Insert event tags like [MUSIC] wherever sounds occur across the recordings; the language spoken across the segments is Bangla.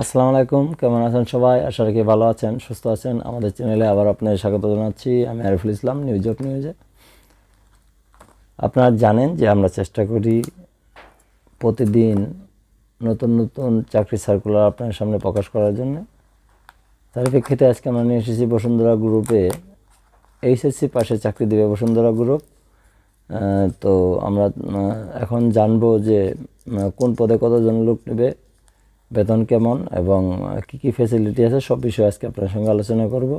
আসসালামু আলাইকুম কেমন আছেন সবাই আশা রাখি ভালো আছেন সুস্থ আছেন আমাদের চ্যানেলে আবার আপনার স্বাগত জানাচ্ছি আমি আরিফুল ইসলাম নিউজ অফ নিউজে আপনারা জানেন যে আমরা চেষ্টা করি প্রতিদিন নতুন নতুন চাকরি সার্কুলার আপনার সামনে প্রকাশ করার জন্য তার প্রেক্ষিতে আজকে আমরা নিয়ে এসেছি বসুন্ধরা গ্রুপে এইচএসসি পাশে চাকরি দেবে বসুন্ধরা গ্রুপ তো আমরা এখন জানবো যে কোন পদে কতজন লোক নেবে বেতন কেমন এবং কি কি ফেসিলিটি আছে সব বিষয়ে আজকে আপনার সঙ্গে আলোচনা করব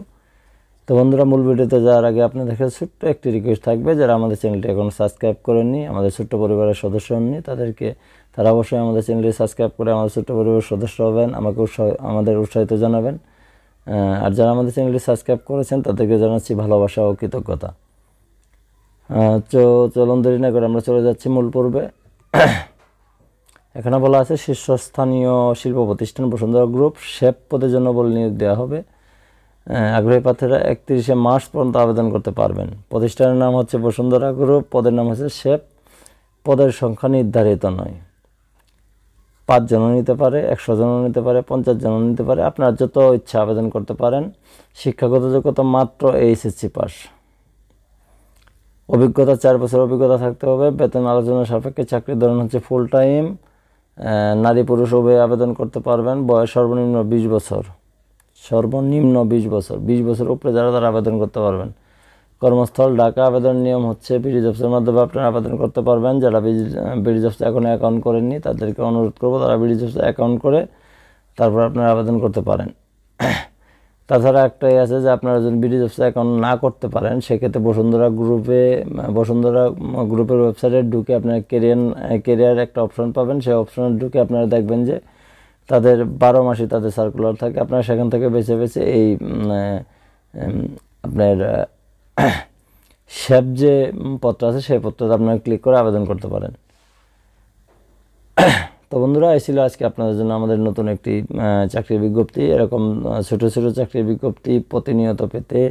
তো বন্ধুরা মূল ভিডিওতে যাওয়ার আগে আপনাদের কাছে ছোট্ট একটি রিকোয়েস্ট থাকবে যারা আমাদের চ্যানেলটি এখন সাবস্ক্রাইব করেননি আমাদের ছোট্ট পরিবারের সদস্য হননি তাদেরকে তারা অবশ্যই আমাদের চ্যানেলটি সাবস্ক্রাইব করে আমাদের ছোট্ট পরিবারের সদস্য হবেন আমাকে উৎসাহ আমাদের উৎসাহিত জানাবেন আর যারা আমাদের চ্যানেলটি সাবস্ক্রাইব করেছেন তাদেরকে জানাচ্ছি ভালোবাসা ও কৃতজ্ঞতা চলন দেরি না করে আমরা চলে যাচ্ছি মূল পর্বে এখানে বলা আছে শীর্ষস্থানীয় শিল্প প্রতিষ্ঠান বসুন্ধরা গ্রুপ শেপ পদের জন্য বলে নিয়োগ দেওয়া হবে আগ্রহী প্রার্থীরা একত্রিশে মার্চ পর্যন্ত আবেদন করতে পারবেন প্রতিষ্ঠানের নাম হচ্ছে বসুন্ধরা গ্রুপ পদের নাম হচ্ছে শেপ পদের সংখ্যা নির্ধারিত নয় পাঁচ জনও নিতে পারে একশো জনও নিতে পারে পঞ্চাশ জনও নিতে পারে আপনার যত ইচ্ছা আবেদন করতে পারেন শিক্ষাগত যোগ্যতা মাত্র এইচএসসি পাস অভিজ্ঞতা চার বছর অভিজ্ঞতা থাকতে হবে বেতন আলোচনা সাপেক্ষে চাকরির ধরন হচ্ছে ফুল টাইম নারী পুরুষ উভয় আবেদন করতে পারবেন বয়স সর্বনিম্ন বিশ বছর সর্বনিম্ন বিশ বছর বিশ বছর উপরে যারা তারা আবেদন করতে পারবেন কর্মস্থল ডাকা আবেদন নিয়ম হচ্ছে বিডি জবসের মাধ্যমে আপনারা আবেদন করতে পারবেন যারা বিডি জবস এখন অ্যাকাউন্ট করেননি তাদেরকে অনুরোধ করবো তারা বিডি জবসে অ্যাকাউন্ট করে তারপর আপনারা আবেদন করতে পারেন তাছাড়া একটাই আছে যে আপনারা যদি বিডি ব্যবসা অ্যাকাউন্ট না করতে পারেন সেক্ষেত্রে বসুন্ধরা গ্রুপে বসুন্ধরা গ্রুপের ওয়েবসাইটে ঢুকে আপনারা কেরিয়ার কেরিয়ার একটা অপশন পাবেন সেই অপশনে ঢুকে আপনারা দেখবেন যে তাদের বারো মাসে তাদের সার্কুলার থাকে আপনারা সেখান থেকে বেছে বেছে এই আপনার [COUGHS] শেপ যে পত্র আছে সেই পত্রটা আপনারা ক্লিক করে আবেদন করতে পারেন তো বন্ধুরা এই ছিল আজকে আপনাদের জন্য আমাদের নতুন একটি চাকরির বিজ্ঞপ্তি এরকম ছোট ছোট চাকরির বিজ্ঞপ্তি প্রতিনিয়ত পেতে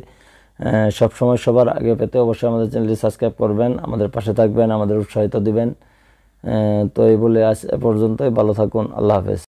সবসময় সবার আগে পেতে অবশ্যই আমাদের চ্যানেলটি সাবস্ক্রাইব করবেন আমাদের পাশে থাকবেন আমাদের উৎসাহিত দিবেন তো এই বলে আজ পর্যন্তই ভালো থাকুন আল্লাহ হাফেজ